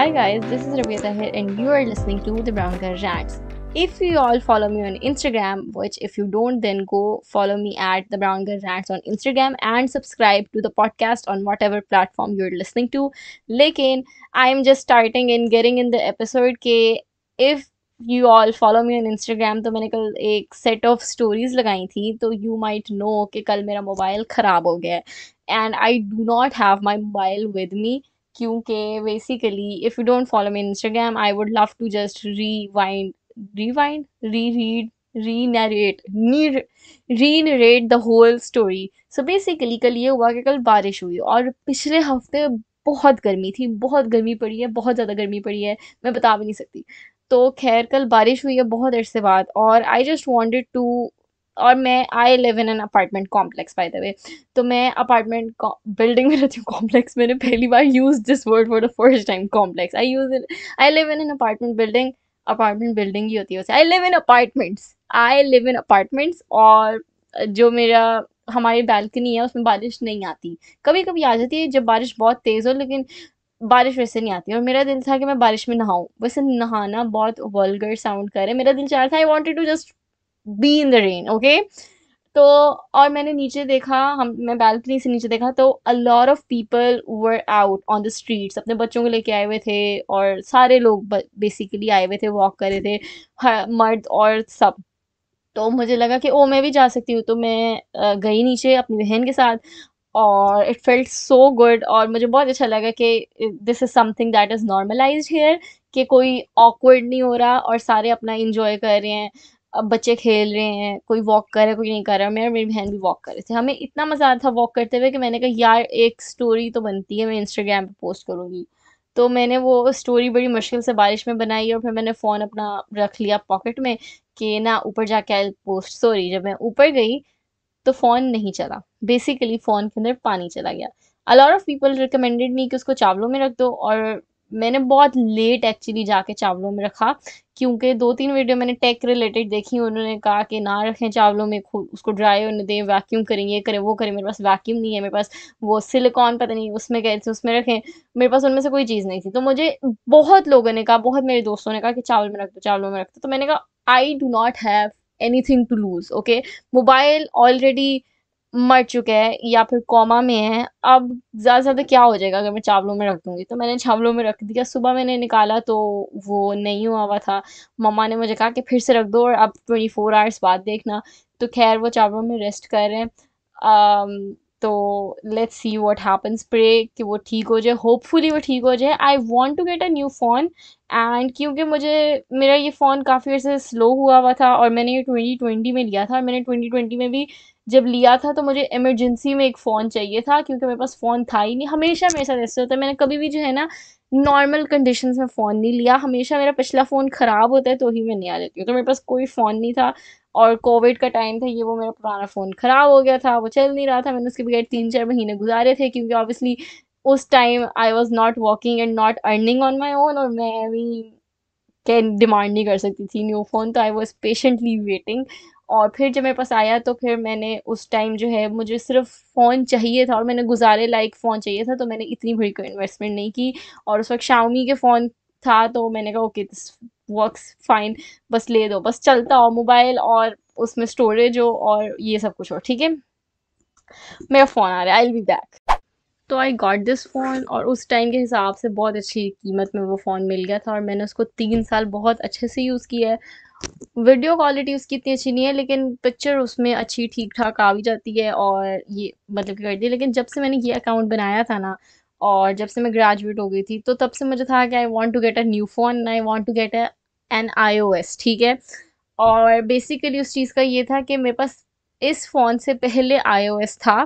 Hi guys, this is Rabia Tahir and you are listening to The Brown Girl Rants. If you all follow me on Instagram, which if you don't, then go follow me at The Brown Girl Rants on Instagram and subscribe to the podcast on whatever platform you're listening to. Lekin, I'm just starting and getting in the episode के if you all follow me on Instagram तो मैंने कल एक set of stories लगाई थी तो you might know कि कल मेरा मोबाइल ख़राब हो गया है and I do not have my mobile with me क्योंकि basically if you don't follow me Instagram I would love to just rewind read renarrate narrate renarrate the whole story so basically कल ये हुआ कि कल बारिश हुई और पिछले हफ्ते बहुत गर्मी थी बहुत गर्मी पड़ी है बहुत ज़्यादा गर्मी पड़ी है मैं बता भी नहीं सकती तो खैर कल बारिश हुई है बहुत अरसे बाद और आई जस्ट वॉन्टेड टू और मैं I live in an apartment complex by the way तो मैं अपार्टमेंट बिल्डिंग में रहती हूँ कॉम्प्लेक्स मैंने पहली बार use this word for the first time complex I use in I live in an apartment building apartment building ही होती है उसे I live in apartments I live in apartments और जो मेरा हमारी बैल्कनी है उसमें बारिश नहीं आती कभी कभी आ जाती है जब बारिश बहुत तेज़ हो लेकिन बारिश वैसे नहीं आती और मेरा दिल था कि मैं बारिश में नहाऊं वैसे नहाना बहुत वर्लगर साउंड करे मेरा दिल चाह रहा था I wanted to just be in the rain okay तो और मैंने नीचे देखा हम मैं बालकनी से नीचे देखा तो a lot of people were out on the streets अपने बच्चों को लेके आए हुए थे और सारे लोग बेसिकली आए हुए थे वॉक कर रहे थे मर्द और सब तो मुझे लगा कि ओ मैं भी जा सकती हूँ तो मैं गई नीचे अपनी बहन के साथ और इट फेल्ट सो गुड और मुझे बहुत अच्छा लगा कि this is something that is normalize here कि कोई ऑकवर्ड नहीं हो रहा और सारे अपना इंजॉय कर रहे हैं अब बच्चे खेल रहे हैं कोई वॉक कर रहा है कोई नहीं कर रहा और मेरी बहन भी वॉक कर रहे थे हमें इतना मज़ा आता था वॉक करते हुए कि मैंने कहा यार एक स्टोरी तो बनती है मैं इंस्टाग्राम पे पोस्ट करूँगी तो मैंने वो स्टोरी बड़ी मुश्किल से बारिश में बनाई और फिर मैंने फ़ोन अपना रख लिया पॉकेट में कि ना ऊपर जाके आई पोस्ट सॉरी जब मैं ऊपर गई तो फ़ोन नहीं चला बेसिकली फ़ोन के अंदर पानी चला गया a lot of people recommended me कि उसको चावलों में रख दो और मैंने बहुत लेट एक्चुअली जाके चावलों में रखा क्योंकि दो तीन वीडियो मैंने टेक रिलेटेड देखी उन्होंने कहा कि ना रखें चावलों में उसको ड्राई होने दें वैक्यूम करें ये करें वो करें मेरे पास वैक्यूम नहीं है मेरे पास वो सिलिकॉन पता नहीं उसमें कैसे थे उसमें रखें मेरे पास उनमें से कोई चीज़ नहीं थी तो मुझे बहुत लोगों ने कहा बहुत मेरे दोस्तों ने कहा कि चावल में रख दो चावलों में रख दो तो मैंने कहा I do not have anything to lose okay mobile already मर चुके हैं या फिर कोमा में हैं अब ज़्यादा से ज़्यादा क्या हो जाएगा अगर मैं चावलों में रख दूँगी तो मैंने चावलों में रख दिया सुबह मैंने निकाला तो वो नहीं हुआ हुआ था मम्मा ने मुझे कहा कि फिर से रख दो और अब ट्वेंटी फोर आवर्स बाद देखना तो खैर वो चावलों में रेस्ट कर रहे हैं um, तो let's see what happens pray कि वो ठीक हो जाए होपफुली वो ठीक हो जाए I want to get a new phone and क्योंकि मुझे मेरा ये फ़ोन काफ़ी अर्से स्लो हुआ हुआ था और मैंने ये ट्वेंटी ट्वेंटी में लिया था और मैंने ट्वेंटी ट्वेंटी में भी जब लिया था तो मुझे इमरजेंसी में एक फ़ोन चाहिए था क्योंकि मेरे पास फ़ोन था ही नहीं हमेशा मेरे साथ ऐसे होता है मैंने कभी भी जो है ना नॉर्मल कंडीशंस में फ़ोन नहीं लिया हमेशा मेरा पिछला फ़ोन ख़राब होता है तो ही मैं नहीं आ जाती हूँ तो मेरे पास कोई फ़ोन नहीं था और कोविड का टाइम था ये वो मेरा पुराना फ़ोन ख़राब हो गया था वो चल नहीं रहा था मैंने उसके बगैर तीन चार महीने गुजारे थे क्योंकि ऑब्वियसली उस time I was not working and not earning on my own और मैं भी कैन डिमांड नहीं कर सकती थी न्यू फ़ोन तो आई वॉज पेशेंटली वेटिंग और फिर जब मेरे पास आया तो फिर मैंने उस टाइम जो है मुझे सिर्फ फ़ोन चाहिए था और मैंने गुजारे लायक फ़ोन चाहिए था तो मैंने इतनी बड़ी कोई इन्वेस्टमेंट नहीं की और उस वक्त शाओमी के फ़ोन था तो मैंने कहा ओके दिस वर्क्स फाइन बस ले दो बस चलता हो मोबाइल और उसमें स्टोरेज हो और ये सब कुछ हो ठीक है मेरा फ़ोन आ रहा है आई बी बैक तो आई गॉट दिस फ़ोन और उस टाइम के हिसाब से बहुत अच्छी कीमत में वो फ़ोन मिल गया था और मैंने उसको तीन साल बहुत अच्छे से यूज़ किया है वीडियो क्वालिटी उसकी इतनी अच्छी नहीं है लेकिन पिक्चर उसमें अच्छी ठीक ठाक आ भी जाती है और ये मतलब कि करती है लेकिन जब से मैंने ये अकाउंट बनाया था ना और जब से मैं ग्रेजुएट हो गई थी तो तब से मुझे था कि I want to get a new phone I want to get a an S ठीक है और बेसिकली उस चीज़ का ये था कि मेरे पास इस फ़ोन से पहले आई ओ एस था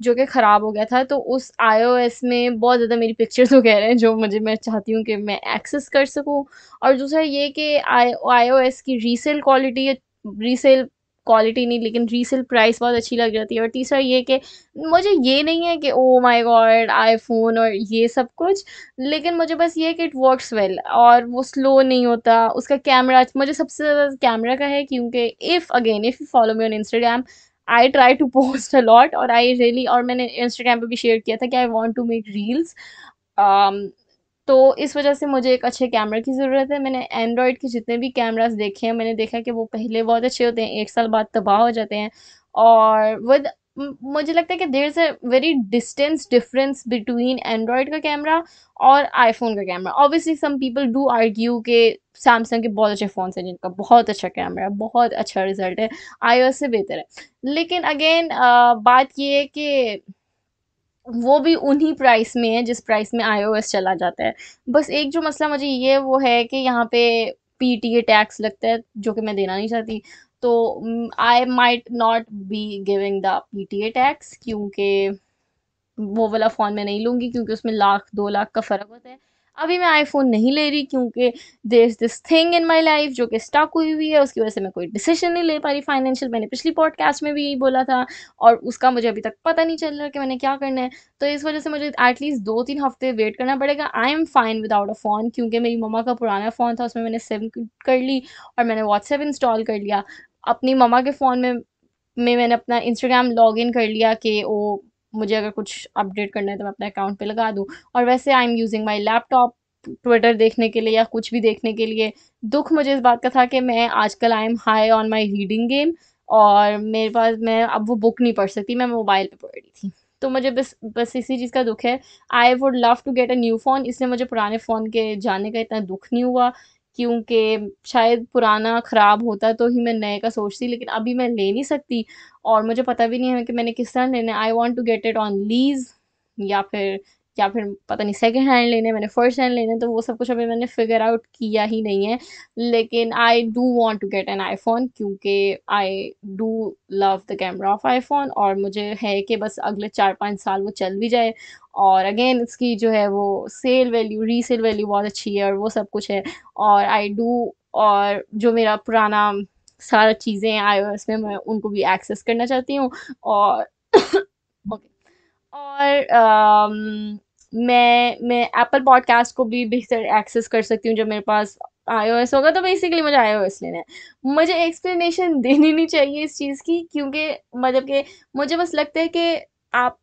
जो कि ख़राब हो गया था तो उस आई में बहुत ज़्यादा मेरी पिक्चर्स वगैरह हैं जो मुझे मैं चाहती हूँ कि मैं एक्सेस कर सकूँ और दूसरा ये कि आई आईओएस की रीसेल क्वालिटी रीसेल क्वालिटी नहीं लेकिन रीसेल प्राइस बहुत अच्छी लग जाती है और तीसरा ये कि मुझे ये नहीं है कि ओ माय गॉड आईफोन और ये सब कुछ लेकिन मुझे बस ये है कि इट वर्क्स वेल और वो स्लो नहीं होता उसका कैमरा मुझे सबसे ज़्यादा कैमरा का है क्योंकि if again if you follow me on Instagram I try to post a lot और आई रियली और मैंने इंस्टाग्राम पे भी शेयर किया था कि I want to make reels तो इस वजह से मुझे एक अच्छे कैमरा की ज़रूरत है मैंने एंड्रॉयड के जितने भी कैमराज देखे हैं मैंने देखा कि वो पहले बहुत अच्छे होते हैं एक साल बाद तबाह हो जाते हैं और विद मुझे लगता है कि there is a very distance difference between Android का कैमरा और आईफोन का camera obviously some people do argue के सैमसंग के बहुत अच्छे फोन हैं जिनका बहुत अच्छा कैमरा है बहुत अच्छा रिजल्ट है आई से बेहतर है लेकिन अगेन बात ये है कि वो भी उन्हीं प्राइस में है जिस प्राइस में आई चला जाता है बस एक जो मसला मुझे ये वो है कि यहाँ पे पी टैक्स लगता है जो कि मैं देना नहीं चाहती तो I might not be giving the P T A tax क्योंकि वो वाला फ़ोन मैं नहीं लूँगी क्योंकि उसमें लाख दो लाख का फ़र्क होता है अभी मैं आईफोन नहीं ले रही क्योंकि there is this thing in my life जो कि स्टक हुई हुई है उसकी वजह से मैं कोई डिसीजन नहीं ले पा रही फाइनेंशियल मैंने पिछली पॉडकास्ट में भी यही बोला था और उसका मुझे अभी तक पता नहीं चल रहा कि मैंने क्या करना है तो इस वजह से मुझे एटलीस्ट दो तीन हफ्ते वेट करना पड़ेगा I am fine without a phone क्योंकि मेरी मम्मा का पुराना फ़ोन था उसमें मैंने सिम कर ली और मैंने व्हाट्सएप इंस्टॉल कर लिया अपनी मम्मा के फ़ोन में में मैंने अपना इंस्टाग्राम लॉग इन कर लिया कि वो मुझे अगर कुछ अपडेट करना है तो मैं अपने अकाउंट पे लगा दूँ और वैसे I am using my laptop Twitter देखने के लिए या कुछ भी देखने के लिए दुख मुझे इस बात का था कि मैं आजकल I am high on my reading game और मेरे पास मैं अब वो बुक नहीं पढ़ सकती मैं मोबाइल पर पढ़ रही थी तो मुझे बस बस इसी चीज़ का दुख है I would love to get a new phone इसलिए मुझे पुराने फ़ोन के जाने का इतना दुख नहीं हुआ क्योंकि शायद पुराना ख़राब होता तो ही मैं नए का सोचती लेकिन अभी मैं ले नहीं सकती और मुझे पता भी नहीं है कि मैंने किस तरह लेना है I want to get it on lease या फिर या फिर पता नहीं सेकेंड हैंड लेने मैंने फर्स्ट हैंड लेने तो वो सब कुछ अभी मैंने फिगर आउट किया ही नहीं है लेकिन I do want to get an iPhone क्योंकि I do love the camera of iPhone और मुझे है कि बस अगले चार पाँच साल वो चल भी जाए और अगेन इसकी जो है वो सेल वैल्यू रीसेल वैल्यू बहुत अच्छी है और वो सब कुछ है और आई डू और जो मेरा पुराना सारा चीज़ें आई में मैं उनको भी एक्सेस करना चाहती हूँ और और um, मैं मैं एप्पल पॉडकास्ट को भी बेहतर एक्सेस कर सकती हूँ जब मेरे पास आई होगा तो बेसिकली मुझे आई लेना है मुझे एक्सप्लेनेशन देनी नहीं चाहिए इस चीज़ की क्योंकि मतलब कि मुझे बस लगता है कि आप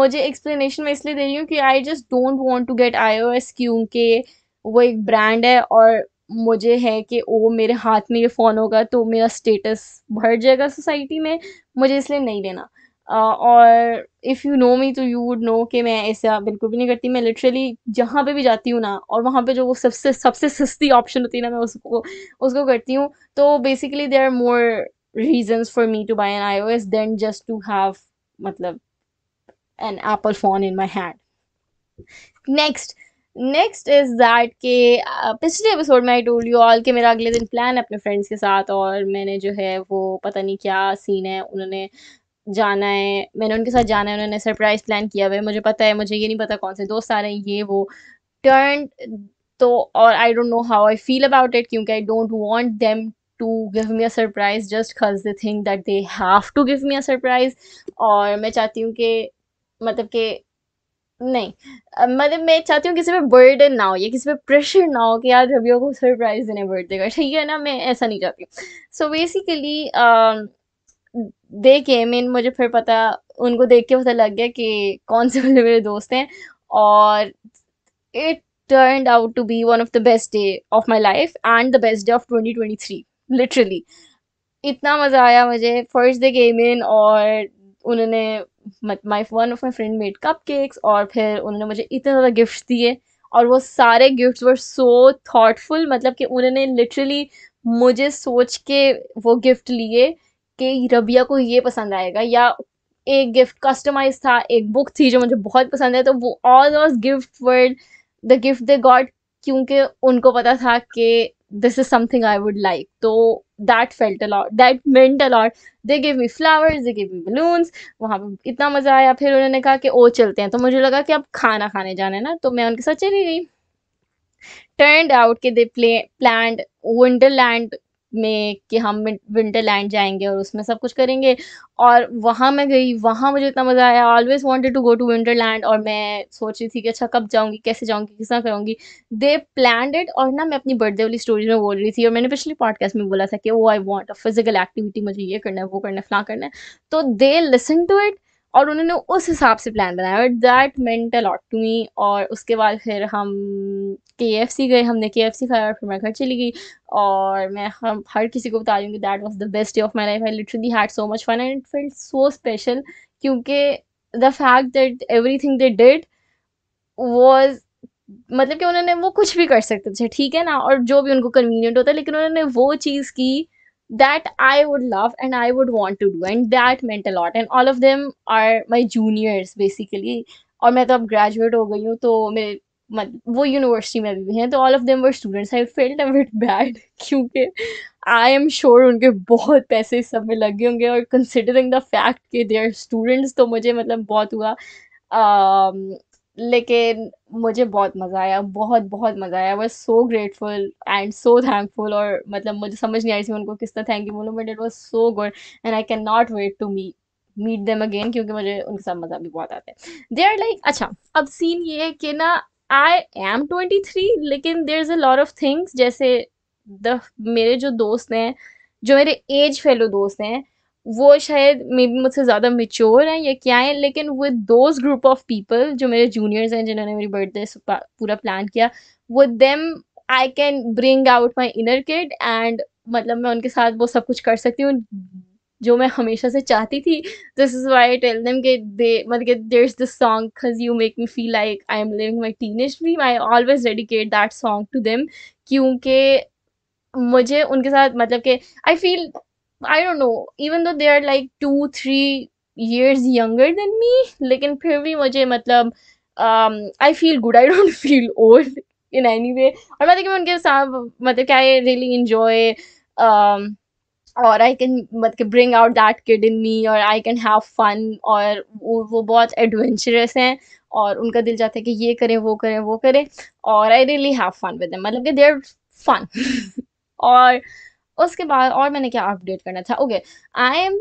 मुझे एक्सप्लेनेशन मैं इसलिए दे रही हूँ कि I just don't want to get I क्योंकि वो एक ब्रांड है और मुझे है कि वो मेरे हाथ में ये फ़ोन होगा तो मेरा स्टेटस बढ़ जाएगा सोसाइटी में मुझे इसलिए नहीं लेना और इफ़ यू नो मी तो यू वुड नो कि मैं ऐसा बिल्कुल भी नहीं करती। मैं लिटरली जहाँ पे भी जाती हूँ ना और वहाँ पे जो वो सबसे सबसे सस्ती ऑप्शन होती है ना मैं उसको उसको करती हूँ। तो basically there are more reasons for me to buy an I O S than just to have मतलब an Apple phone in my hand. Next next is that के पिछले एपिसोड में आई टोल यू ऑल कि मेरा अगले दिन plan है अपने फ्रेंड्स के साथ और मैंने जो है वो पता नहीं क्या सीन है उन्होंने जाना है मैंने उनके साथ जाना है उन्होंने सरप्राइज प्लान किया हुआ है मुझे पता है मुझे ये नहीं पता कौन से दोस्त आ रहे हैं ये वो टर्न तो और I don't know how I feel about it क्योंकि I don't want them to give me a surprise just cause the thing that they have to give me a surprise और मैं चाहती हूँ कि मतलब कि नहीं मतलब मैं चाहती हूँ किसी पे बर्डन ना हो या किसी पे प्रेशर ना हो कि यार रवियों को सरप्राइज देने बर्थडे का ठीक है ना मैं ऐसा नहीं चाहती सो बेसिकली देखे मीन मुझे फिर पता उनको देख के पता लग गया कि कौन से वाले मेरे दोस्त हैं और it to be one of the best day of my life and the best day of twenty twenty three literally इतना मज़ा आया मुझे फर्स्ट डे गेम इन और उन्होंने my one of my friend made cupcakes और फिर उन्होंने मुझे इतने ज़्यादा गिफ्ट दिए और वो सारे गिफ्ट्स वर सो थाटफुल मतलब कि उन्होंने लिटरली मुझे सोच के वो गिफ्ट लिए कि रबिया को ये पसंद आएगा या एक गिफ्ट कस्टमाइज था एक बुक थी जो मुझे बहुत पसंद है तो वो all those gift were the gift they got क्योंकि उनको पता था कि this is something I would like तो that felt a lot that meant a lot they give me flowers they give me balloons वहाँ पे इतना मज़ा आया फिर उन्होंने कहा कि ओ चलते हैं तो मुझे लगा कि अब खाना खाने जाना है ना तो मैं उनके साथ चली गई टर्न आउट के दे प्ले प्लान वंडरलैंड में कि हम विंटर लैंड जाएंगे और उसमें सब कुछ करेंगे और वहाँ मैं गई वहाँ मुझे इतना मज़ा आया always wanted to go to Winterland और मैं सोच रही थी कि अच्छा कब जाऊँगी कैसे जाऊँगी किस तरह करूँगी दे प्लान इट और ना मैं अपनी बर्थडे वाली स्टोरी में बोल रही थी और मैंने पिछली पॉडकास्ट में बोला था कि वो I want a physical activity मुझे ये करना है वो करना है फ्ला करना है तो दे लिसन टू इट और उन्होंने उस हिसाब से प्लान बनाया और that meant a lot to me और उसके बाद फिर हम के एफ सी गए हमने के एफ सी खाया और फिर मैं घर चली गई और मैं हम हर किसी को बता रही हूँ कि that was the best day of my life I literally had so much fun and feel so special क्योंकि the fact that everything they did was मतलब कि उन्होंने वो कुछ भी कर सकते थे ठीक है ना और जो भी उनको कन्वीनियंट होता है लेकिन उन्होंने वो चीज़ की that I would love and I would want to do. And that meant a lot. And all of them are my juniors, basically. Or I have graduated, so I वो यूनिवर्सिटी में university, भी हैं तो all of them were students I felt it bad क्योंकि I am sure उनके बहुत पैसे इस सब में लगे होंगे और कंसिडरिंग द फैक्ट कि दे आर लेकिन मुझे बहुत मज़ा आया बहुत बहुत मज़ा आया was so grateful and so thankful और मतलब मुझे समझ नहीं आई थी उनको किस तरह थैंक यू बोलूँ but it was so good and I can not wait to me meet them again क्योंकि मुझे उनके साथ मज़ा भी बहुत आता है दे आर लाइक अच्छा अब सीन ये है कि ना आई एम ट्वेंटी थ्री लेकिन there is a lot of things जैसे द मेरे जो दोस्त हैं जो मेरे एज फेलो दोस्त हैं वो शायद मे बी मुझसे ज़्यादा मेच्योर हैं या क्या हैं लेकिन with those group of people जो मेरे जूनियर्स हैं जिन्होंने मेरी बर्थडे पूरा प्लान किया वो them I can bring out my inner kid and मतलब मैं उनके साथ वो सब कुछ कर सकती हूँ जो मैं हमेशा से चाहती थी this is why tell them के दे मतलब there is this song cause you make me feel like I am living my teenage dream I always dedicate that song to them क्योंकि मुझे उनके साथ मतलब कि I feel I don't know even though they are like two three years younger than me लेकिन फिर भी मुझे मतलब I feel good I don't feel old in any way और मतलब कि मैं उनके साथ मतलब क्या आई रियली इन्जॉय और आई कैन मतलब bring out that kid in me और आई कैन हैव फन और वो, वो बहुत एडवेंचरस हैं और उनका दिल चाहता है कि ये करें वो करें वो करें और I really have fun with मतलब कि देर फन और उसके बाद और मैंने क्या अपडेट करना था okay I am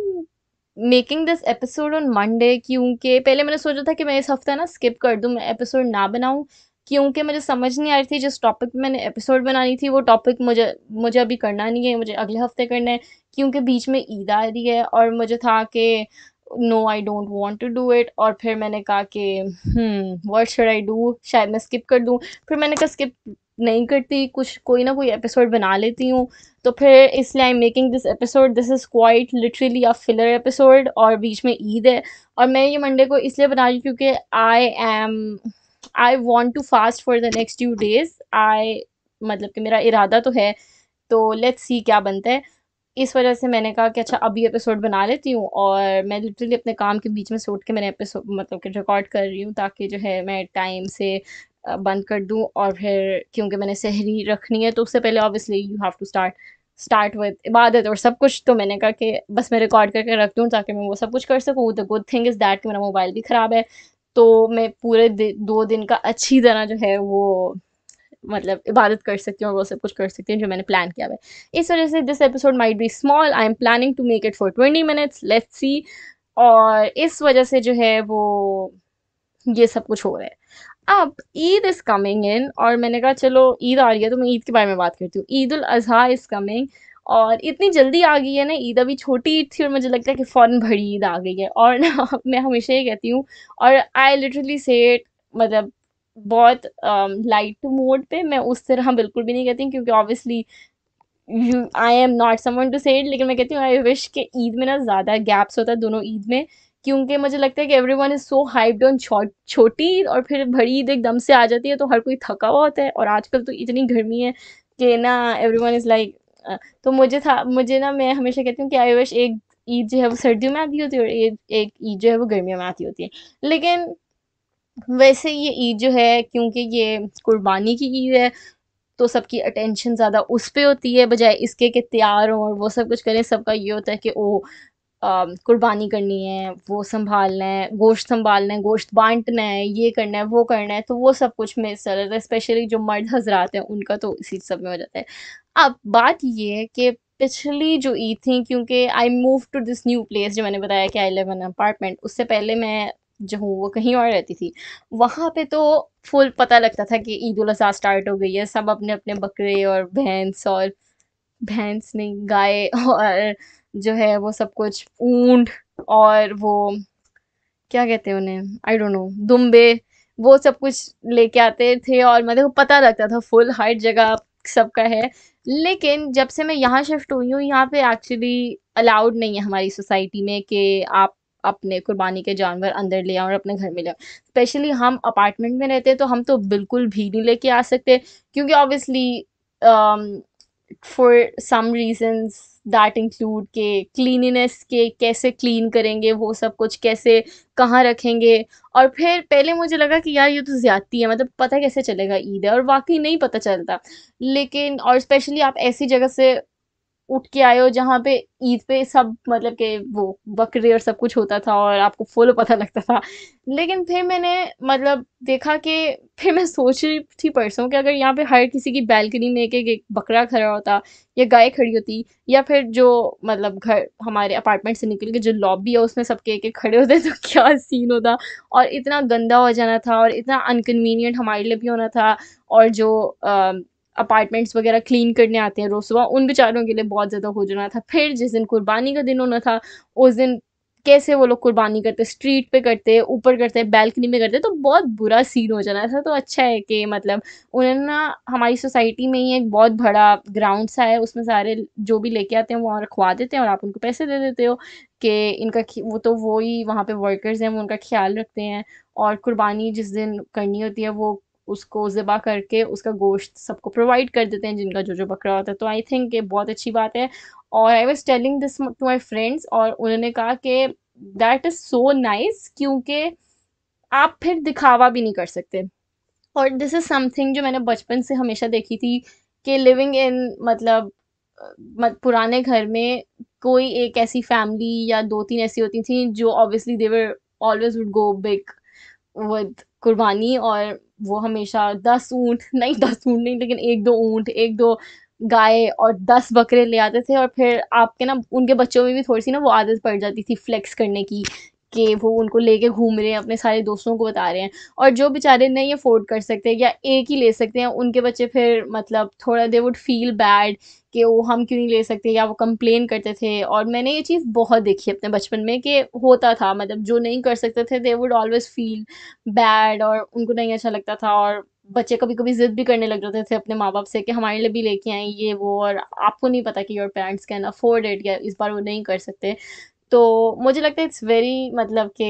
making this episode on Monday क्योंकि पहले मैंने सोचा था कि मैं इस हफ्ता ना स्किप कर दूँ मैं एपिसोड ना बनाऊँ क्योंकि मुझे समझ नहीं आ रही थी जिस टॉपिक पे मैंने एपिसोड बनानी थी वो टॉपिक मुझे मुझे अभी करना नहीं है मुझे अगले हफ्ते करना है क्योंकि बीच में ईद आ रही है और मुझे था कि no I don't want to do it और फिर मैंने कहा कि वट शुड आई डू शायद मैं स्किप कर दूँ फिर मैंने कहा स्किप नहीं करती कुछ कोई ना कोई एपिसोड बना लेती हूँ तो फिर इसलिए I am making this episode this is quite literally a filler episode और बीच में ईद है और मैं ये मंडे को इसलिए बना रही क्योंकि I am I want to fast for the next two days I मतलब कि मेरा इरादा तो है तो लेट्स सी क्या बनता है इस वजह से मैंने कहा कि अच्छा अभी एपिसोड बना लेती हूँ और मैं लिटरली अपने काम के बीच में सोट के मैंने एपिसोड मतलब कि रिकॉर्ड कर रही हूँ ताकि जो है मैं टाइम से बंद कर दूँ और फिर क्योंकि मैंने सहरी रखनी है तो उससे पहले obviously you have to start start with इबादत और सब कुछ तो मैंने कहा कि बस मैं रिकॉर्ड करके रख दूँ ताकि मैं वो सब कुछ कर सकूँ the good thing is that मेरा मोबाइल भी ख़राब है तो मैं पूरे दो दिन का अच्छी तरह जो है वो मतलब इबादत कर सकती हूँ और वो सब कुछ कर सकती हूँ जो मैंने प्लान किया है इस वजह से this episode might be small I am planning to make it for twenty minutes let's see और इस वजह से जो है वो ये सब कुछ हो रहा है अब ईद इज़ कमिंग इन और मैंने कहा चलो ईद आ रही है तो मैं ईद के बारे में बात करती हूँ ईद उल अजहा इज़ कमिंग और इतनी जल्दी आ गई है ना ईद अभी छोटी ईद थी और मुझे लगता है कि फ़ौरन भरी ईद आ गई है और ना मैं हमेशा ये कहती हूँ और आई लिटरली सेट मतलब बहुत लाइट um, मोड पे मैं उस तरह बिल्कुल भी नहीं कहती क्योंकि obviously I am not someone to say लेकिन मैं कहती हूँ आई विश कि ईद में ना ज़्यादा गैप्स होता है दोनों ईद में क्योंकि मुझे लगता है कि everyone is so hyped on छोटी और फिर भरी ईद एकदम से आ जाती है तो हर कोई थका हुआ होता है और आजकल तो इतनी गर्मी है कि ना एवरी वन इज़ लाइक तो मुझे था मुझे ना मैं हमेशा कहती हूँ कि आई विश एक ईद जो है वो सर्दियों में आती होती है और एक ईद जो है वो गर्मियों में आती होती है लेकिन वैसे ये ईद जो है क्योंकि ये कुर्बानी की ईद है तो सबकी अटेंशन ज़्यादा उस पर होती है बजाय इसके कि तैयार हों और वो सब कुछ करें सबका ये होता है कि ओ कुर्बानी करनी है वो संभालना है गोश्त संभालना है गोश्त बांटना है ये करना है वो करना है तो वो सब कुछ में हिस्सा स्पेशली जो मर्द हजरात हैं उनका तो इसी सब में हो जाता है अब बात ये है कि पिछली जो ईद थी क्योंकि I move to this new place जो मैंने बताया कि आई लिव एन अपार्टमेंट उससे पहले मैं जो हूँ वो कहीं और रहती थी वहाँ पे तो फुल पता लगता था कि ईद उल अजहा स्टार्ट हो गई है सब अपने अपने बकरे और भैंस और भैंस नहीं गाय और जो है वो सब कुछ ऊंट और वो क्या कहते हैं उन्हें आई डोंट नो दुम्बे वो सब कुछ लेके आते थे और मतलब पता लगता था फुल हाइट जगह सबका है लेकिन जब से मैं यहाँ शिफ्ट हुई हूँ यहाँ पे एक्चुअली अलाउड नहीं है हमारी सोसाइटी में कि आप अपने कुर्बानी के जानवर अंदर ले आओ और अपने घर में ले आओ स्पेशली हम अपार्टमेंट में रहते हैं तो हम तो बिल्कुल भी नहीं लेके आ सकते क्योंकि obviously for some reasons that include के क्लीनिनेस के कैसे क्लीन करेंगे वो सब कुछ कैसे कहाँ रखेंगे और फिर पहले मुझे लगा कि यार ये तो ज़्यादती है मतलब पता कैसे चलेगा ईद है और वाकई नहीं पता चलता लेकिन और स्पेशली आप ऐसी जगह से उठ के आए हो जहाँ पे ईद पे सब मतलब के वो बकरे और सब कुछ होता था और आपको फुल पता लगता था लेकिन फिर मैंने मतलब देखा कि फिर मैं सोच रही थी परसों कि अगर यहाँ पे हर किसी की बैल्कनी में एक एक बकरा खड़ा होता या गाय खड़ी होती या फिर जो मतलब घर हमारे अपार्टमेंट से निकल के जो लॉबी है उसमें सबके एक एक खड़े होते तो क्या सीन होता और इतना गंदा हो जाना था और इतना अनकन्वीनियंट हमारे लिए भी होना था और जो आ, अपार्टमेंट्स वगैरह क्लीन करने आते हैं रोज़ सुबह उन बेचारों के लिए बहुत ज़्यादा हो जाना था फिर जिस दिन कुर्बानी का दिन होना था उस दिन कैसे वो लोग कुर्बानी करते स्ट्रीट पे करते ऊपर करते बैल्कनी में करते तो बहुत बुरा सीन हो जाना था तो अच्छा है कि मतलब उन्होंने ना हमारी सोसाइटी में ही एक बहुत बड़ा ग्राउंड सा है उसमें सारे जो भी लेके आते हैं वहाँ रखवा देते हैं और आप उनको पैसे दे देते हो कि इनका वो तो वो ही वहाँ पे वर्कर्स हैं वो उनका ख्याल रखते हैं और कुर्बानी जिस दिन करनी होती है वो उसको जिबा करके उसका गोश्त सबको प्रोवाइड कर देते हैं जिनका जो जो बकरा होता है तो आई थिंक ये बहुत अच्छी बात है और I was telling this to my friends और उन्होंने कहा कि दैट इज़ सो नाइस क्योंकि आप फिर दिखावा भी नहीं कर सकते और दिस इज़ समथिंग जो मैंने बचपन से हमेशा देखी थी कि लिविंग इन मतलब मत पुराने घर में कोई एक ऐसी फैमिली या दो तीन ऐसी होती थी जो obviously they always would go big with कुर्बानी और वो हमेशा दस ऊँट नहीं दस ऊँट नहीं लेकिन एक दो ऊँट एक दो गाय और दस बकरे ले आते थे और फिर आपके ना उनके बच्चों में भी थोड़ी सी ना वो आदत पड़ जाती थी फ्लेक्स करने की के वो उनको लेके घूम रहे हैं अपने सारे दोस्तों को बता रहे हैं और जो बेचारे नहीं अफोर्ड कर सकते या एक ही ले सकते हैं उनके बच्चे फिर मतलब थोड़ा दे वुड फील बैड कि वो हम क्यों नहीं ले सकते या वो कंप्लेन करते थे और मैंने ये चीज़ बहुत देखी अपने बचपन में कि होता था मतलब जो नहीं कर सकते थे they would always feel bad और उनको नहीं अच्छा लगता था और बच्चे कभी कभी ज़िद भी करने लग जाते थे अपने माँ बाप से कि हमारे लिए भी लेके आए ये वो और आपको नहीं पता कि your parents can afford it या इस बार वो नहीं कर सकते तो मुझे लगता है इट्स वेरी मतलब कि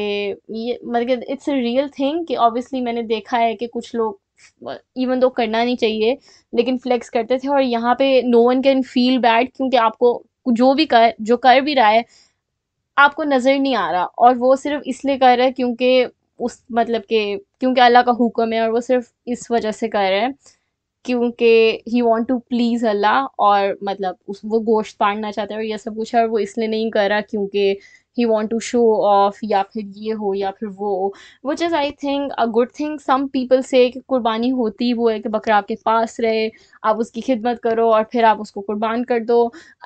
ये मतलब इट्स अ रियल थिंग कि ऑब्वियसली मैंने देखा है कि कुछ लोग इवन दो करना नहीं चाहिए लेकिन फ्लेक्स करते थे और यहाँ पे no one can feel bad क्योंकि आपको जो भी कर जो कर भी रहा है आपको नज़र नहीं आ रहा और वो सिर्फ इसलिए कर रहा है क्योंकि उस मतलब के क्योंकि अल्लाह का हुक्म है और वो सिर्फ इस वजह से कर रहे हैं क्योंकि he want to please Allah और मतलब उस वो गोश्त पाड़ना चाहता है और ये सब कुछ है और वो इसलिए नहीं कर रहा क्योंकि he want to show off या फिर ये हो या फिर वो हो which is I think a good thing some people say कि कुर्बानी होती वो है कि बकरा आपके पास रहे आप उसकी खिदमत करो और फिर आप उसको कुर्बान कर दो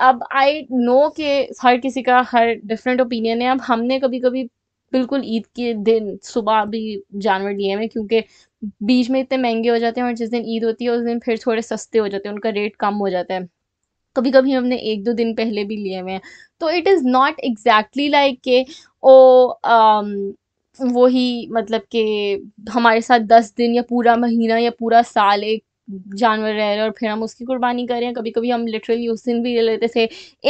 अब आई नो कि हर किसी का हर डिफरेंट ओपिनियन है अब हमने कभी कभी बिल्कुल ईद के दिन सुबह भी जानवर लिए हैं क्योंकि बीच में इतने महंगे हो जाते हैं और जिस दिन ईद होती है उस दिन फिर थोड़े सस्ते हो जाते हैं उनका रेट कम हो जाता है कभी कभी हमने एक दो दिन पहले भी लिए हुए हैं तो it is not exactly like के ओ आम, um, वही मतलब के हमारे साथ दस दिन या पूरा महीना या पूरा साल एक जानवर रह रहे और फिर हम उसकी कुर्बानी कर रहे हैं कभी कभी हम लिटरली उस दिन भी ले लेते थे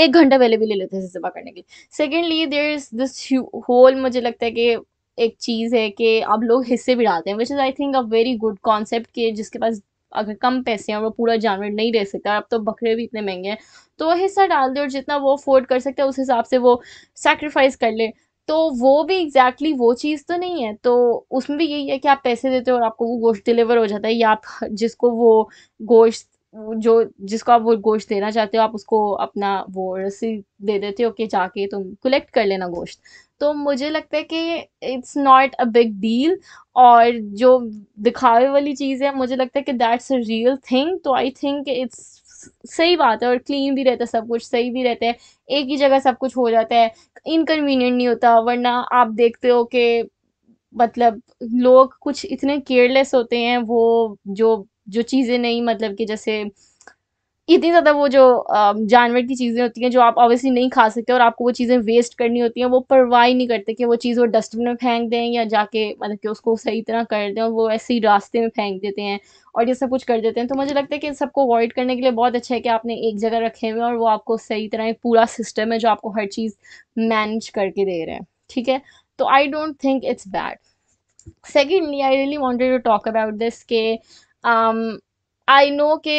एक घंटा पहले भी ले लेते थे जबा करने के लिए secondly there is this whole मुझे लगता है कि एक चीज़ है कि अब लोग हिस्से भी डालते हैं which is I think a very good concept कि जिसके पास अगर कम पैसे हैं वो पूरा जानवर नहीं रह सकता अब तो बकरे भी इतने महंगे हैं तो वह हिस्सा डाल दे और जितना वो अफोर्ड कर सकता है उस हिसाब से वो सेक्रीफाइस कर ले तो वो भी एग्जैक्टली exactly वो चीज़ तो नहीं है तो उसमें भी यही है कि आप पैसे देते हो और आपको वो गोश्त डिलीवर हो जाता है या आप जिसको वो गोश्त जो जिसको आप वो गोश्त देना चाहते हो आप उसको अपना वो रसी दे देते हो कि जाके तुम कलेक्ट कर लेना गोश्त तो मुझे लगता है कि it's not a big deal और जो दिखावे वाली चीज़ है मुझे लगता है कि दैट्स अ रियल थिंग तो आई थिंक इट्स सही बात है और क्लीन भी रहता है सब कुछ सही भी रहता है एक ही जगह सब कुछ हो जाता है इनकन्वीनियंट नहीं होता वरना आप देखते हो कि मतलब लोग कुछ इतने केयरलेस होते हैं वो जो जो चीज़ें नहीं मतलब कि जैसे इतनी ज़्यादा वो जो जानवर की चीज़ें होती हैं जो आप ऑब्वियसली नहीं खा सकते और आपको वो चीज़ें वेस्ट करनी होती हैं वो परवाह ही नहीं करते कि वो चीज़ वो डस्टबिन में फेंक दें या जाके मतलब कि उसको सही तरह कर दें और वो ऐसे ही रास्ते में फेंक देते हैं और ये सब कुछ कर देते हैं तो मुझे लगता है कि सबको अवॉइड करने के लिए बहुत अच्छा है कि आपने एक जगह रखे हुए और वो आपको सही तरह एक पूरा सिस्टम है जो आपको हर चीज़ मैनेज करके दे रहे हैं ठीक है तो I don't think it's bad secondly I really wanted to talk about this के um, आई नो के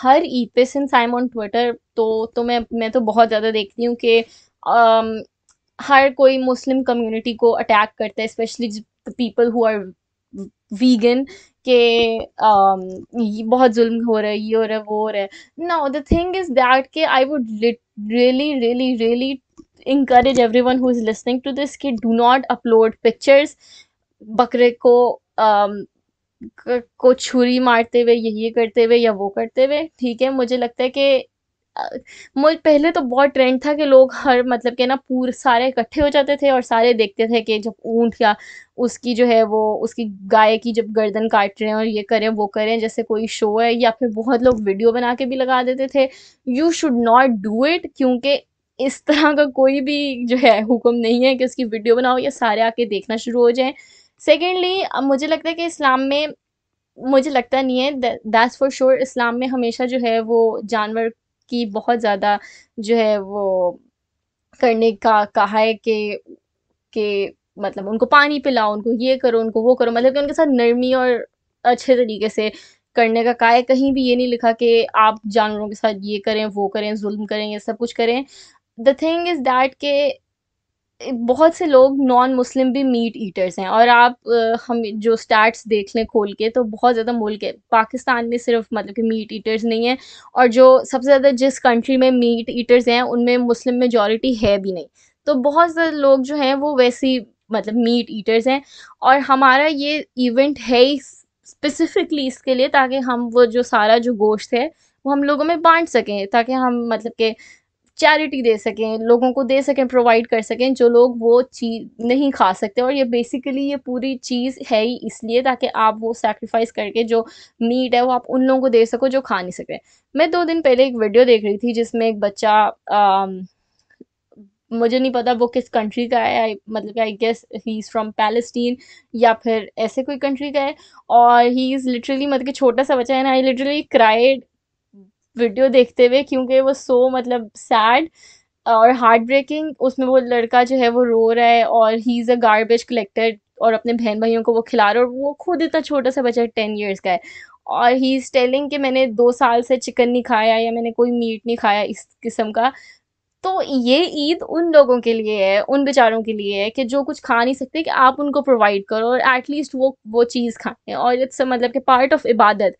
हर ईद पे since I am on Twitter तो तो मैं मैं तो बहुत ज़्यादा देखती हूँ कि um, हर कोई मुस्लिम कम्युनिटी को अटैक करता है specially people who are vegan के um, बहुत जुल्म हो रहा है ये हो रहा है वो हो रहा है ना द थिंग इज दैट के I would really really really encourage everyone who is listening to this कि डू नॉट अपलोड पिक्चर्स बकरे को um, को छुरी मारते हुए यही ये करते हुए या वो करते हुए ठीक है मुझे लगता है कि मुझे पहले तो बहुत ट्रेंड था कि लोग हर मतलब के ना पूरे सारे इकट्ठे हो जाते थे और सारे देखते थे कि जब ऊँट या उसकी जो है वो उसकी गाय की जब गर्दन काट रहे हैं और ये करें वो करें जैसे कोई शो है या फिर बहुत लोग वीडियो बना के भी लगा देते थे you should not do it क्योंकि इस तरह का कोई भी जो है हुक्म नहीं है कि उसकी वीडियो बनाओ या सारे आके देखना शुरू हो जाए सेकेंडली मुझे लगता है कि इस्लाम में मुझे लगता नहीं है दैट्स फॉर श्योर इस्लाम में हमेशा जो है वो जानवर की बहुत ज़्यादा जो है वो करने का कहा है कि कि मतलब उनको पानी पिलाओ उनको ये करो उनको वो करो मतलब कि उनके साथ नरमी और अच्छे तरीके से करने का कहा है कहीं भी ये नहीं लिखा कि आप जानवरों के साथ ये करें वो करें जुल्म करें ये सब कुछ करें द थिंग इज़ दैट के बहुत से लोग नॉन मुस्लिम भी मीट ईटर्स हैं और आप हम जो स्टैट्स देख लें खोल के तो बहुत ज़्यादा मुल्क है पाकिस्तान में सिर्फ मतलब कि मीट ईटर्स नहीं है और जो सबसे ज़्यादा जिस कंट्री में मीट ईटर्स हैं उनमें मुस्लिम मेजॉरिटी है भी नहीं तो बहुत ज़्यादा लोग जो हैं वो वैसे मतलब मीट ईटर्स हैं और हमारा ये इवेंट है ही स्पेसिफिकली इसके लिए ताकि हम वो जो सारा जो गोश्त है वो हम लोगों में बांट सकें ताकि हम मतलब के चैरिटी दे सकें लोगों को दे सकें प्रोवाइड कर सकें जो लोग वो चीज़ नहीं खा सकते और ये बेसिकली ये पूरी चीज़ है ही इसलिए ताकि आप वो सेक्रीफाइस करके जो मीट है वो आप उन लोगों को दे सको जो खा नहीं सकें मैं दो दिन पहले एक वीडियो देख रही थी जिसमें एक बच्चा आ, मुझे नहीं पता वो किस कंट्री का है मतलब I guess he is from Palestine या फिर ऐसे कोई कंट्री का है और ही इज़ लिटरली मतलब कि छोटा सा बच्चा है ना आई लिटरली क्राइड वीडियो देखते हुए क्योंकि वो सो मतलब सैड और हार्ट ब्रेकिंग उसमें वो लड़का जो है वो रो रहा है और he is a garbage collector और अपने बहन भाइयों को वो खिला रहा है और वो खुद इतना छोटा सा बच्चा टेन ईयर्स का है और ही इज़ टेलिंग कि मैंने दो साल से चिकन नहीं खाया या मैंने कोई मीट नहीं खाया इस किस्म का तो ये ईद उन लोगों के लिए है उन बेचारों के लिए है कि जो कुछ खा नहीं सकते कि आप उनको प्रोवाइड करो और एटलीस्ट वो वो चीज़ खाएँ और इट्स मतलब कि पार्ट ऑफ इबादत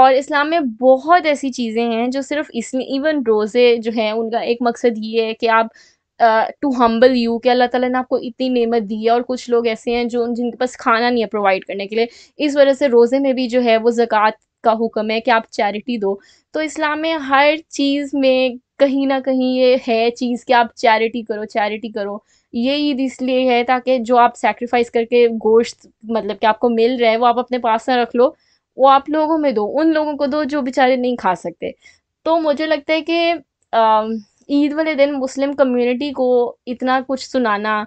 और इस्लाम में बहुत ऐसी चीज़ें हैं जो सिर्फ इसलिए इवन रोज़े जो हैं उनका एक मकसद ये है कि आप टू हम्बल यू कि अल्लाह ताला ने आपको इतनी नेमत दी है और कुछ लोग ऐसे हैं जो जिनके पास खाना नहीं है प्रोवाइड करने के लिए इस वजह से रोज़े में भी जो है वो ज़क़़त का हुक्म है कि आप चैरिटी दो तो इस्लाम में हर चीज़ में कहीं ना कहीं ये है चीज़ कि आप चैरिटी करो चैरिटी करो ये ईद इसलिए है ताकि जो आप सेक्रीफाइस करके गोश्त मतलब कि आपको मिल रहा है वो आप अपने पास ना रख लो वो आप लोगों में दो उन लोगों को दो जो बेचारे नहीं खा सकते तो मुझे लगता है कि ईद वाले दिन मुस्लिम कम्युनिटी को इतना कुछ सुनाना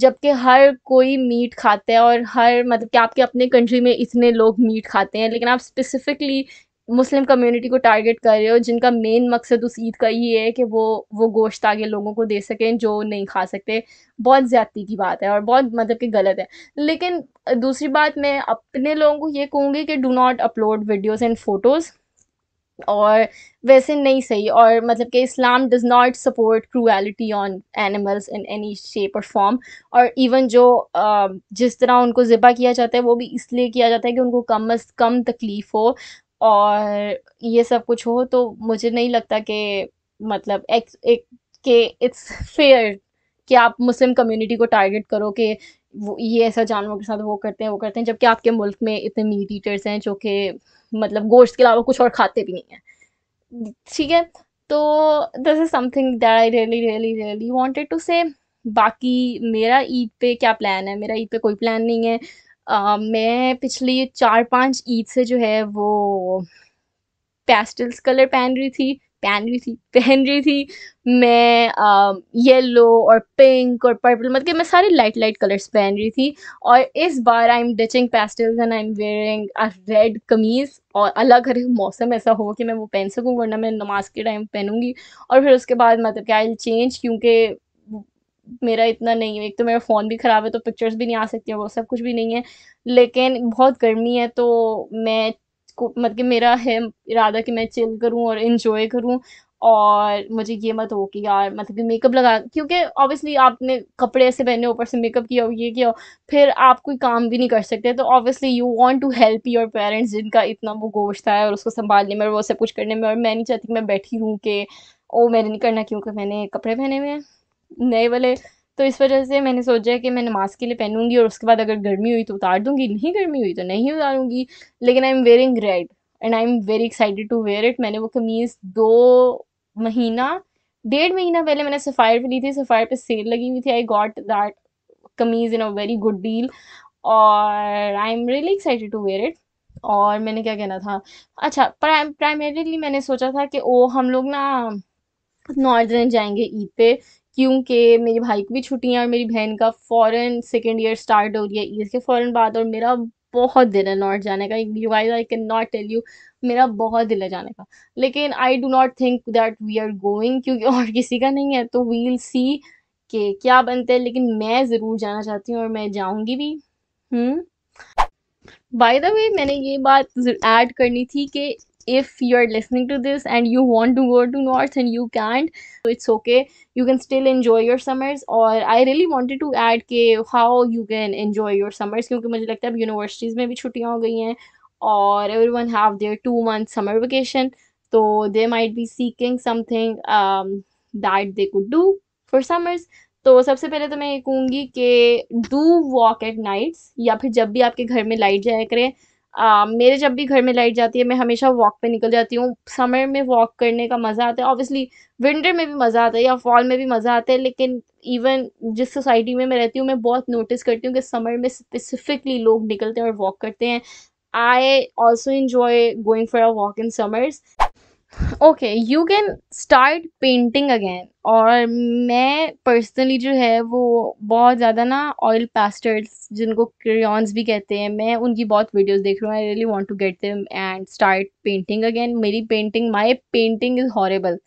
जबकि हर कोई मीट खाता है और हर मतलब कि आपके अपने कंट्री में इतने लोग मीट खाते हैं लेकिन आप स्पेसिफिकली मुस्लिम कम्युनिटी को टारगेट कर रहे हो जिनका मेन मकसद उस ईद का ही है कि वो वो गोश्त आगे लोगों को दे सकें जो नहीं खा सकते बहुत ज़्यादती की बात है और बहुत मतलब कि गलत है लेकिन दूसरी बात मैं अपने लोगों को ये कहूँगी कि do not upload videos and photos और वैसे नहीं सही और मतलब कि Islam does not support cruelty on animals in any shape और फॉर्म और इवन जो जिस तरह उनको ज़िबा किया जाता है वो भी इसलिए किया जाता है कि उनको कम अज़ कम तकलीफ़ हो और ये सब कुछ हो तो मुझे नहीं लगता कि मतलब एक, एक कि इट्स फेयर कि आप मुस्लिम कम्युनिटी को टारगेट करो कि वो ये ऐसा जानवरों के साथ वो करते हैं वो करते हैं जबकि आपके मुल्क में इतने मीट ईटर्स हैं जो कि मतलब गोश्त के अलावा कुछ और खाते भी नहीं हैं ठीक है तो this is something that I really really really wanted to say बाकी मेरा ईद पे क्या प्लान है मेरा ईद पे कोई प्लान नहीं है मैं पिछली चार पांच ईद से जो है वो पेस्टल्स कलर पहन रही थी पहन रही थी पहन रही थी मैं येलो और पिंक और पर्पल मतलब मैं सारे लाइट लाइट कलर्स पहन रही थी और इस बार I am ditching pastels and I am wearing a red kameez और अलग हर मौसम ऐसा हो कि मैं वो पहन सकूँ वरना मैं नमाज के टाइम पहनूंगी और फिर उसके बाद मतलब कि आई चेंज क्योंकि मेरा इतना नहीं है एक तो मेरा फ़ोन भी ख़राब है तो पिक्चर्स भी नहीं आ सकती हैं वो सब कुछ भी नहीं है लेकिन बहुत गर्मी है तो मैं मतलब कि मेरा है इरादा कि मैं चिल करूँ और इन्जॉय करूँ और मुझे ये मत हो कि यार मतलब कि मेकअप लगा क्योंकि ऑब्वियसली आपने कपड़े ऐसे पहने ऊपर से मेकअप किया हो ये किया हो फिर आप कोई काम भी नहीं कर सकते तो obviously you want to help your parents जिनका इतना वो गोश्त है और उसको संभालने में और वो सब कुछ करने में और मैं नहीं चाहती कि मैं बैठी हूँ कि ओ मैंने नहीं करना क्योंकि मैंने कपड़े पहने हुए हैं नए वाले तो इस वजह से मैंने सोचा कि मैं नमाज के लिए पहनूंगी और उसके बाद अगर गर्मी हुई तो उतार दूंगी नहीं गर्मी हुई तो नहीं उतारूंगी लेकिन I am wearing red and I am very excited to wear it मैंने वो कमीज़ दो महीना डेढ़ महीना पहले मैंने सफ़ायर पर ली थी सफ़ायर पर सेल लगी हुई थी आई got that kameez in a very good deal और I am really excited to wear it और मैंने क्या कहना था अच्छा प्राइम प्राइमरीली मैंने सोचा था कि ओ हम लोग ना नॉर्दर्न जाएंगे ईद पे क्योंकि मेरे भाई को भी छुट्टियाँ और मेरी बहन का फ़ौरन सेकेंड ईयर स्टार्ट हो रही है ईद के फ़ौरन बाद और मेरा बहुत दिल है नॉर्थ जाने का you I I can not tell you मेरा बहुत दिल है जाने का लेकिन I do not think that we are going क्योंकि और किसी का नहीं है तो वील सी के क्या बनते हैं लेकिन मैं ज़रूर जाना चाहती हूँ और मैं जाऊँगी भी बाय द वे मैंने ये बात ऐड करनी थी कि if you're listening to this and you want to go to north and you can't it's okay you can still enjoy your summers or i really wanted to add ke how you can enjoy your summers kyunki mujhe lagta hai universities mein bhi chuttiyan ho gayi hain or everyone have their two month summer vacation so they might be seeking something um that they could do for summers तो सबसे पहले तो मैं ये कहूँगी कि do walk at nights या फिर जब भी आपके घर में लाइट जाया करें Um, मेरे जब भी घर में लाइट जाती है मैं हमेशा वॉक पे निकल जाती हूँ। समर में वॉक करने का मज़ा आता है ऑब्वियसली विंटर में भी मज़ा आता है या फॉल में भी मज़ा आता है लेकिन इवन जिस सोसाइटी में मैं रहती हूँ मैं बहुत नोटिस करती हूँ कि समर में स्पेसिफिकली लोग निकलते हैं और वॉक करते हैं। I also enjoy going for a walk in summers. Okay you can start painting again और मैं पर्सनली जो है वो बहुत ज़्यादा ना ऑयल पेस्टर्स जिनको क्रियॉन्स भी कहते हैं मैं उनकी बहुत वीडियोस देख रही हूँ I really want to get them and start painting again मेरी painting my painting is horrible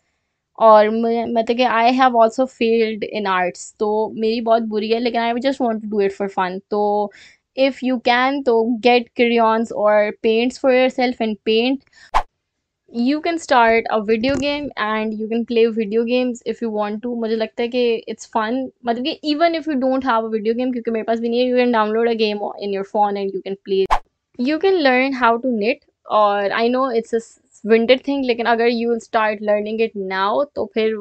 और मतलब कि I have also failed in arts तो मेरी बहुत बुरी है लेकिन I just want to do it for fun तो इफ़ यू कैन तो गेट क्रियॉन्स और paints for yourself and paint you can start a video game and you can play video games if you want to मुझे लगता है कि it's fun मतलब कि even if you don't have a video game क्योंकि मेरे पास भी नहीं है you can download a game in your phone and you can play you can learn how to knit और I know it's a winter thing लेकिन अगर you will start learning it now तो फिर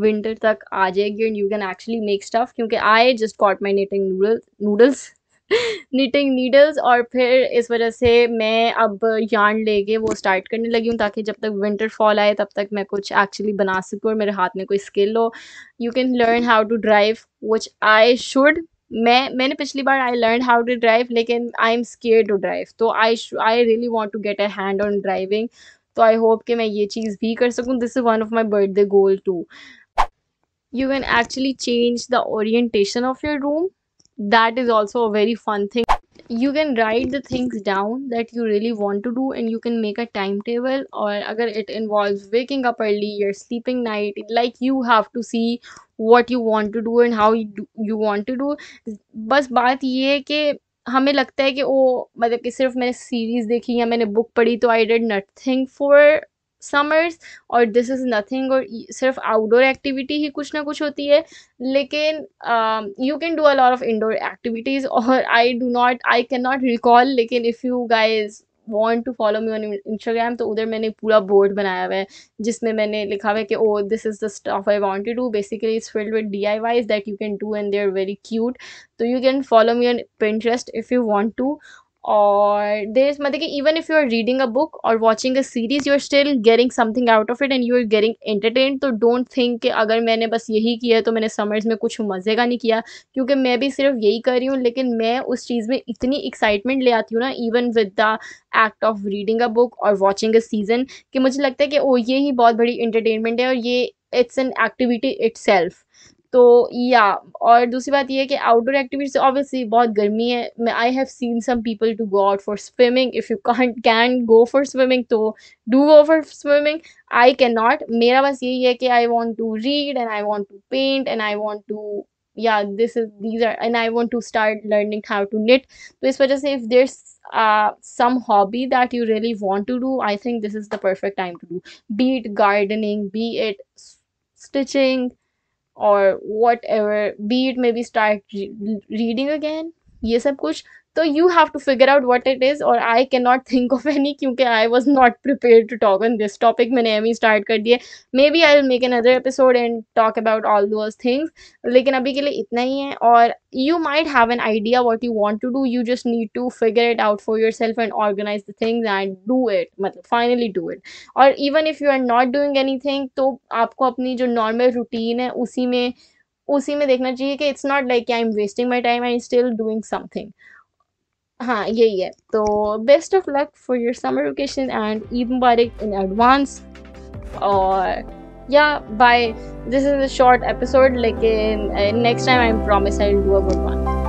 विंटर तक आ जाएगी and you can actually make stuff क्योंकि I just got my knitting noodles noodles knitting needles और फिर इस वजह से मैं अब यार्न लेके वो स्टार्ट करने लगी हूँ ताकि जब तक विंटर फॉल आए तब तक मैं कुछ एक्चुअली बना सकूँ और मेरे हाथ में कोई स्किल हो you can learn how to drive which I should मैं मैंने पिछली बार I learn how to drive लेकिन I am scare to drive तो I I really want to get a hand on driving तो आई होप कि मैं ये चीज़ भी कर सकूँ this is one of my birthday goal too you can actually change the orientation of your room that is also a very fun thing you can write the things down that you really want to do and you can make a timetable or agar it involves waking up early your sleeping night like you have to see what you want to do and how you, do, you want to do बस बात ये है कि हमें लगता है कि ओ मतलब कि सिर्फ मैंने सीरीज़ देखी या मैंने बुक पढ़ी तो I did nothing for summers और दिस इज़ नथिंग और सिर्फ आउटडोर एक्टिविटी ही कुछ ना कुछ होती है लेकिन you can do a lot of indoor activities और I do not I can not recall लेकिन if you guys want to follow me on Instagram तो उधर मैंने पूरा बोर्ड बनाया हुआ है जिसमें मैंने लिखा हुआ है कि oh this is the stuff I want to do basically is filled with D I Ys that you can do and they are very cute तो you can follow me on Pinterest if you want to और there is मतलब कि even if you are reading a book और watching a series you are still getting something out of it and you are getting entertain तो don't think कि अगर मैंने बस यही किया तो मैंने समर्स में कुछ मज़े का नहीं किया क्योंकि मैं भी सिर्फ यही कर रही हूँ लेकिन मैं उस चीज़ में इतनी एक्साइटमेंट ले आती हूँ ना even with the act of reading a book और वॉचिंग अ सीज़न कि मुझे लगता है कि ओ ये ही बहुत बड़ी इंटरटेनमेंट है और ये इट्स एन एक्टिविटी इट्स तो या और दूसरी बात ये है कि आउटडोर एक्टिविटीज ऑब्वियसली बहुत गर्मी है I have seen some people to go out for swimming if you can can go for swimming तो do go for swimming I can not मेरा बस यही है कि I want to read and I want to paint and I want to या this is these are and I want to start learning how to knit तो इस वजह से if there some hobby that you really want to do I think this is the perfect time to do be it gardening be it stitching और whatever be it maybe start reading again ये सब कुछ तो you have to figure out what it is और I can not think of any क्योंकि I was not prepare to talk on this topic मैंने एम ही start कर दिया maybe I will make an another episode and talk about all those things लेकिन अभी के लिए इतना ही है और you might have an idea what you want to do you just need to figure it out for yourself and organise the things and do it मतलब finally do it और even if you are not doing anything तो आपको अपनी जो normal routine है उसी में उसी में देखना चाहिए कि it's not like I am wasting my time I am still doing something हाँ यही है तो best of luck for your summer vacation and Eid मुबारक इन एडवांस और या bye this is a short episode लेकिन next time I promise I do a good one